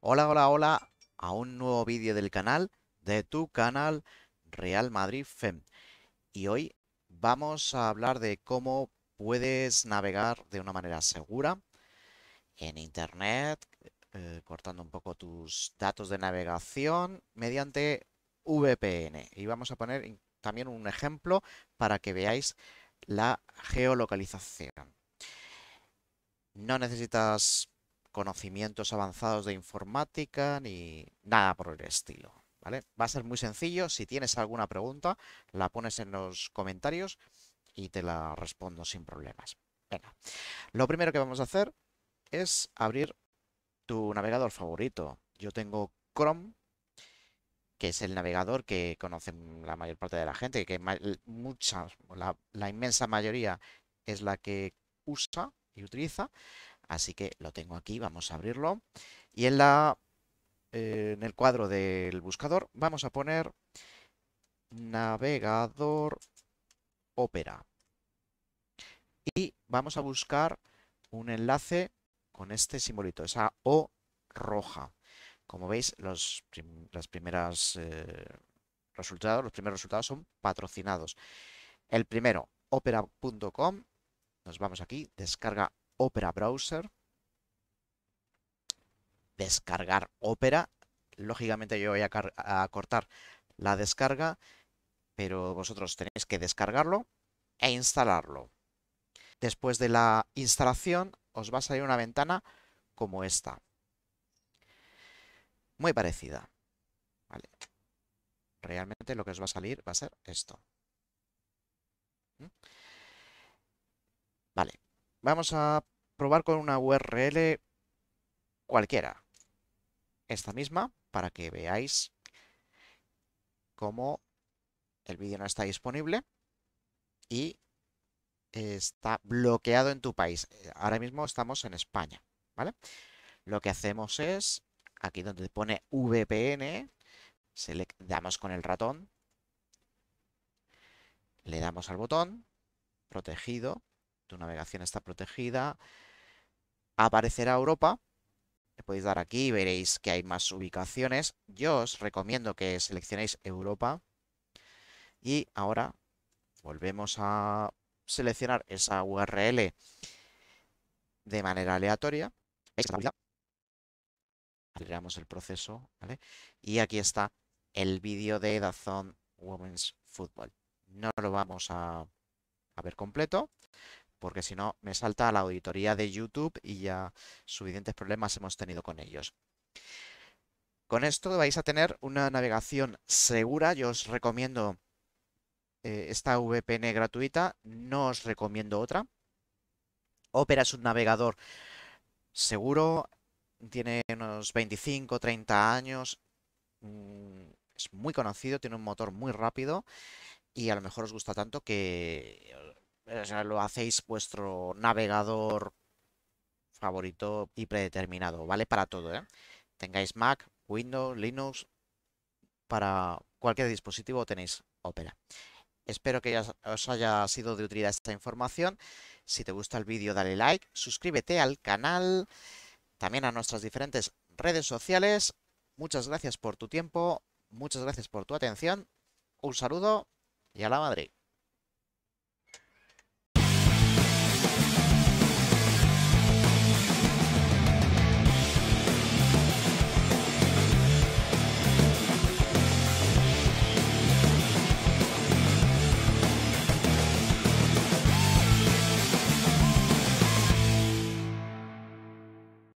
Hola, hola, hola a un nuevo vídeo del canal, de tu canal Real Madrid FEM. Y hoy vamos a hablar de cómo puedes navegar de una manera segura en Internet, eh, cortando un poco tus datos de navegación mediante VPN. Y vamos a poner también un ejemplo para que veáis la geolocalización. No necesitas conocimientos avanzados de informática ni nada por el estilo. ¿vale? Va a ser muy sencillo. Si tienes alguna pregunta, la pones en los comentarios y te la respondo sin problemas. lo primero que vamos a hacer es abrir tu navegador favorito. Yo tengo Chrome, que es el navegador que conoce la mayor parte de la gente, que la, la inmensa mayoría es la que usa y utiliza. Así que lo tengo aquí, vamos a abrirlo. Y en, la, eh, en el cuadro del buscador vamos a poner navegador Opera. Y vamos a buscar un enlace con este simbolito, esa O roja. Como veis, los, eh, resultados, los primeros resultados son patrocinados. El primero, opera.com. Nos vamos aquí, descarga Opera Browser, descargar Opera. Lógicamente yo voy a, cortar la descarga, pero vosotros tenéis que descargarlo e instalarlo. Después de la instalación os va a salir una ventana como esta. Muy parecida. Vale. Realmente lo que os va a salir va a ser esto. ¿Mm? Vale. Vamos a probar con una URL cualquiera. Esta misma, para que veáis cómo el vídeo no está disponible y está bloqueado en tu país. Ahora mismo estamos en España, ¿vale? Lo que hacemos es, aquí donde pone VPN, le damos con el ratón, le damos al botón, protegido, tu navegación está protegida. Aparecerá Europa. Le podéis dar aquí y veréis que hay más ubicaciones. Yo os recomiendo que seleccionéis Europa. Y ahora volvemos a seleccionar esa URL de manera aleatoria. Aceleramos el proceso. Y aquí está el vídeo de Dazón Women's Football. No lo vamos a ver completo, porque si no me salta a la auditoría de YouTube y ya suficientes problemas hemos tenido con ellos. Con esto vais a tener una navegación segura, yo os recomiendo eh, esta VPN gratuita, no os recomiendo otra. Opera es un navegador seguro, tiene unos 25, 30 años, mm, es muy conocido, tiene un motor muy rápido y a lo mejor os gusta tanto que lo hacéis vuestro navegador favorito y predeterminado, ¿vale? Para todo, ¿eh? Tengáis Mac, Windows, Linux, para cualquier dispositivo tenéis Opera. Espero que os haya sido de utilidad esta información. Si te gusta el vídeo, dale like, suscríbete al canal, también a nuestras diferentes redes sociales. Muchas gracias por tu tiempo, muchas gracias por tu atención. Un saludo y a la madre